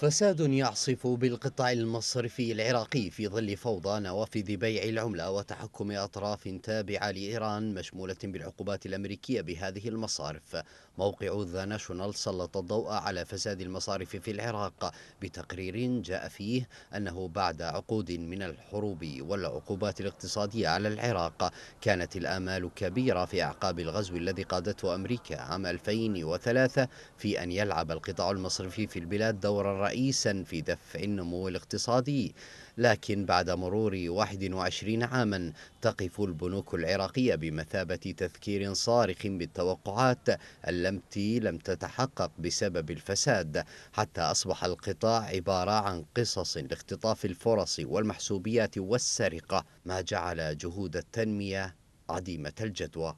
فساد يعصف بالقطاع المصرفي العراقي في ظل فوضى نوافذ بيع العملة وتحكم أطراف تابعة لإيران مشمولة بالعقوبات الأمريكية بهذه المصارف موقع ذا ناشونال سلط الضوء على فساد المصارف في العراق بتقرير جاء فيه أنه بعد عقود من الحروب والعقوبات الاقتصادية على العراق كانت الآمال كبيرة في أعقاب الغزو الذي قادته أمريكا عام 2003 في أن يلعب القطاع المصرفي في البلاد دورا رئيسا في دفع النمو الاقتصادي لكن بعد مرور 21 عاما تقف البنوك العراقية بمثابة تذكير صارخ بالتوقعات التي لم تتحقق بسبب الفساد حتى أصبح القطاع عبارة عن قصص لاختطاف الفرص والمحسوبيات والسرقة ما جعل جهود التنمية عديمة الجدوى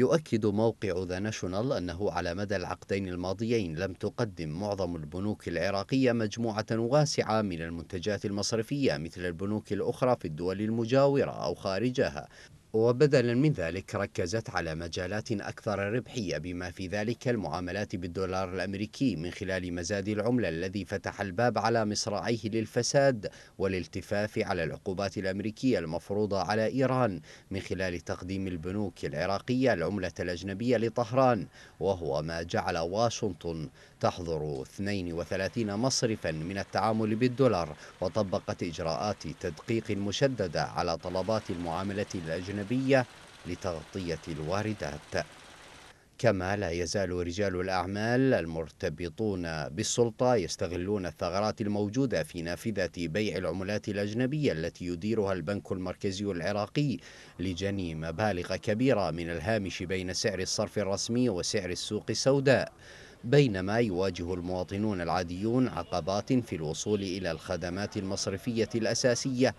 يؤكد موقع ذا ناشونال أنه على مدى العقدين الماضيين لم تقدم معظم البنوك العراقية مجموعة واسعة من المنتجات المصرفية مثل البنوك الأخرى في الدول المجاورة أو خارجها وبدلا من ذلك ركزت على مجالات أكثر ربحية بما في ذلك المعاملات بالدولار الأمريكي من خلال مزاد العملة الذي فتح الباب على مصراعيه للفساد والالتفاف على العقوبات الأمريكية المفروضة على إيران من خلال تقديم البنوك العراقية العملة الأجنبية لطهران وهو ما جعل واشنطن تحظر 32 مصرفا من التعامل بالدولار وطبقت إجراءات تدقيق مشددة على طلبات المعاملة الأجنبية الاجنبيه لتغطية الواردات كما لا يزال رجال الأعمال المرتبطون بالسلطة يستغلون الثغرات الموجودة في نافذة بيع العملات الأجنبية التي يديرها البنك المركزي العراقي لجني مبالغ كبيرة من الهامش بين سعر الصرف الرسمي وسعر السوق السوداء بينما يواجه المواطنون العاديون عقبات في الوصول إلى الخدمات المصرفية الأساسية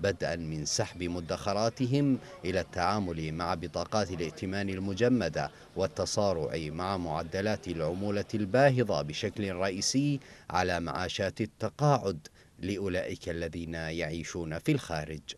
بدءا من سحب مدخراتهم إلى التعامل مع بطاقات الائتمان المجمدة والتصارع مع معدلات العمولة الباهظة بشكل رئيسي على معاشات التقاعد لأولئك الذين يعيشون في الخارج